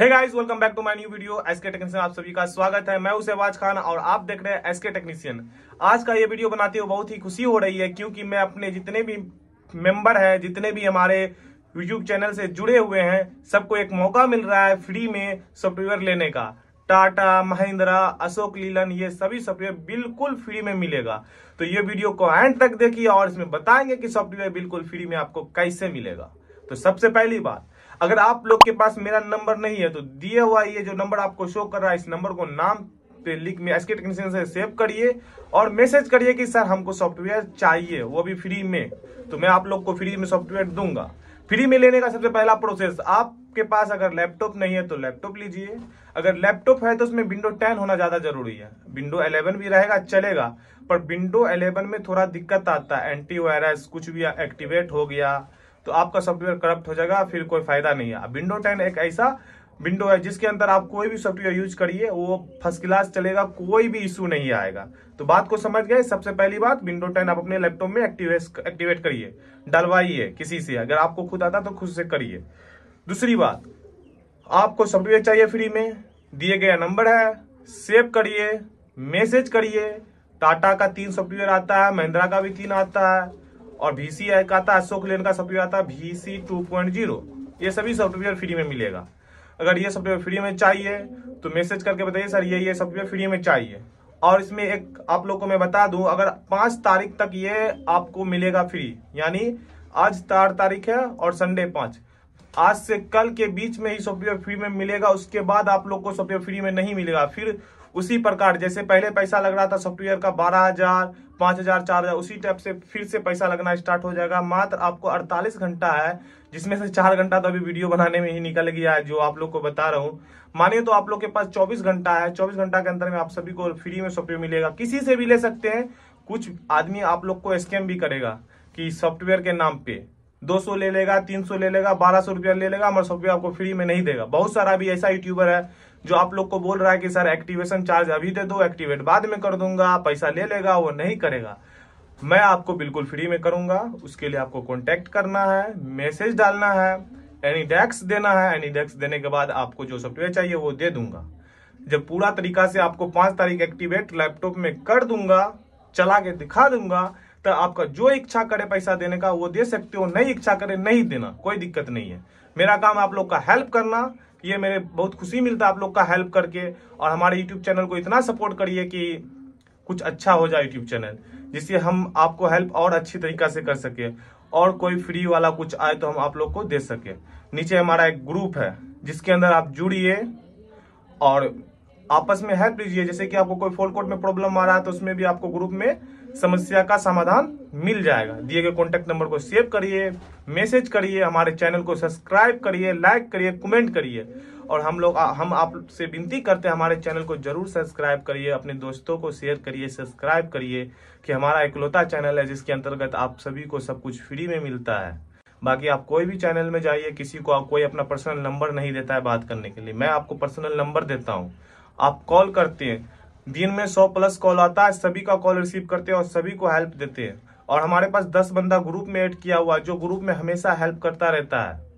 hey guys welcome back to my new video SK technician आप सभी का स्वागत है मैं उसे आवाज खान और आप देख रहे हैं एसके टेक्नीशियन आज का ये वीडियो बनाते हुए बहुत ही खुशी हो रही है क्योंकि मैं अपने जितने भी मेंबर हैं जितने भी हमारे यूट्यूब चैनल से जुड़े हुए हैं सबको एक मौका मिल रहा है फ्री में सॉफ्टवेयर लेने का टाटा महिंद्रा अशोक लीलन ये सभी सॉफ्टवेयर बिल्कुल फ्री में मिलेगा तो ये वीडियो को एंड तक देखिए और इसमें बताएंगे कि सॉफ्टवेयर बिल्कुल फ्री में आपको कैसे मिलेगा तो सबसे पहली बात अगर आप लोग के पास मेरा नंबर नहीं है तो दिया हुआ ये जो नंबर आपको शो कर रहा है इस नंबर को नाम पे लिख में एसके टेक्निशियन से सेव करिए और मैसेज करिए कि सर हमको सॉफ्टवेयर चाहिए वो भी फ्री में तो मैं आप लोग को फ्री में सॉफ्टवेयर दूंगा फ्री में लेने का सबसे पहला प्रोसेस आपके पास अगर लैपटॉप नहीं है तो लैपटॉप लीजिए अगर लैपटॉप है तो उसमें विंडो टेन होना ज्यादा जरूरी है विंडो 11 भी रहेगा चलेगा पर विंडो 11 में थोड़ा दिक्कत आता है एंटी वायरस कुछ भी एक्टिवेट हो गया तो आपका सॉफ्टवेयर करप्ट हो जाएगा फिर कोई फायदा नहीं है विंडो टेन एक ऐसा विंडो है जिसके अंदर आप कोई भी सॉफ्टवेयर यूज करिए वो फर्स्ट क्लास चलेगा कोई भी इशू नहीं आएगा तो बात को समझ गए सबसे पहली बात विंडो टेन आप अपने लैपटॉप में एक्टिवेट एक्टिवेट करिए डलवाइए किसी से अगर आपको खुद आता तो खुद से करिए दूसरी बात आपको सॉफ्टवेयर चाहिए फ्री में दिए गया नंबर है सेव करिए मैसेज करिए टाटा का तीन सॉफ्टवेयर आता है महिंद्रा का भी तीन आता है और VCI का आता अशोक लेन का सॉफ्टवेयर आता है सी टू पॉइंट जीरो ये सभी सॉफ्टवेयर फ्री में मिलेगा अगर ये सॉफ्टवेयर फ्री में चाहिए तो मैसेज करके बताइए सर ये ये सॉफ्टवेयर फ्री में चाहिए और इसमें एक आप लोग को मैं बता दूं अगर पांच तारीख तक ये आपको मिलेगा फ्री यानी आज चार तारीख है और संडे पांच आज से कल के बीच में ही सॉफ्टवेयर फ्री में मिलेगा उसके बाद आप लोग को सॉफ्टवेयर फ्री में नहीं मिलेगा फिर उसी प्रकार जैसे पहले पैसा लग रहा था सॉफ्टवेयर का बारह हजार पांच हजार चार हजार उसी टाइप से फिर से पैसा लगना स्टार्ट हो जाएगा मात्र आपको अड़तालीस घंटा है जिसमें से चार घंटा तो अभी वीडियो बनाने में ही निकल गया है जो आप लोग को बता रहा हूँ मानिए तो आप लोग के पास 24 घंटा है 24 घंटा के अंदर में आप सभी को फ्री में सॉफ्टवेयर मिलेगा किसी से भी ले सकते हैं कुछ आदमी आप लोग को स्कैम भी करेगा कि सॉफ्टवेयर के नाम पे 200 ले लेगा 300 ले लेगा बारह सौ रुपया ले लेगा हमारा सॉफ्टवेयर आपको फ्री में नहीं देगा बहुत सारा भी ऐसा यूट्यूबर है जो आप लोग को बोल रहा है कि सर एक्टिवेशन चार्ज अभी दे दो एक्टिवेट बाद में कर दूंगा पैसा ले लेगा वो नहीं करेगा मैं आपको बिल्कुल फ्री में करूंगा उसके लिए आपको कॉन्टेक्ट करना है मैसेज डालना है एनी डेक्स देना है एनी डेक्स देने के बाद आपको जो सॉफ्टवेयर चाहिए वो दे दूंगा जब पूरा तरीका से आपको पांच तारीख एक्टिवेट लैपटॉप में कर दूंगा चला के दिखा दूंगा तो आपका जो इच्छा करे पैसा देने का वो दे सकते हो नहीं इच्छा करे नहीं देना कोई दिक्कत नहीं है मेरा काम आप लोग का हेल्प करना ये मेरे बहुत खुशी मिलता है आप लोग का हेल्प करके और हमारे यूट्यूब चैनल को इतना सपोर्ट करिए कि कुछ अच्छा हो जाए यूट्यूब चैनल जिससे हम आपको हेल्प और अच्छी तरीका से कर सके और कोई फ्री वाला कुछ आए तो हम आप लोग को दे सके नीचे हमारा एक ग्रुप है जिसके अंदर आप जुड़िए और आपस में हेल्प लीजिए जैसे कि आपको कोई फोन कोड में प्रॉब्लम आ रहा है तो उसमें भी आपको ग्रुप में समस्या का समाधान मिल जाएगा दिए गए कॉन्टेक्ट नंबर को सेव करिए मैसेज करिए हमारे चैनल को सब्सक्राइब करिए लाइक करिए कमेंट करिए और हम लोग हम आपसे विनती करते हैं हमारे चैनल को जरूर सब्सक्राइब करिए अपने दोस्तों को शेयर करिए सब्सक्राइब करिए कि हमारा इकलौता चैनल है जिसके अंतर्गत आप सभी को सब कुछ फ्री में मिलता है बाकी आप कोई भी चैनल में जाइए किसी को आप कोई अपना पर्सनल नंबर नहीं देता है बात करने के लिए मैं आपको पर्सनल नंबर देता हूँ आप कॉल करते हैं दिन में सौ प्लस कॉल आता है सभी का कॉल रिसीव करते हैं और सभी को हेल्प देते हैं और हमारे पास दस बंदा ग्रुप में ऐड किया हुआ जो ग्रुप में हमेशा हेल्प करता रहता है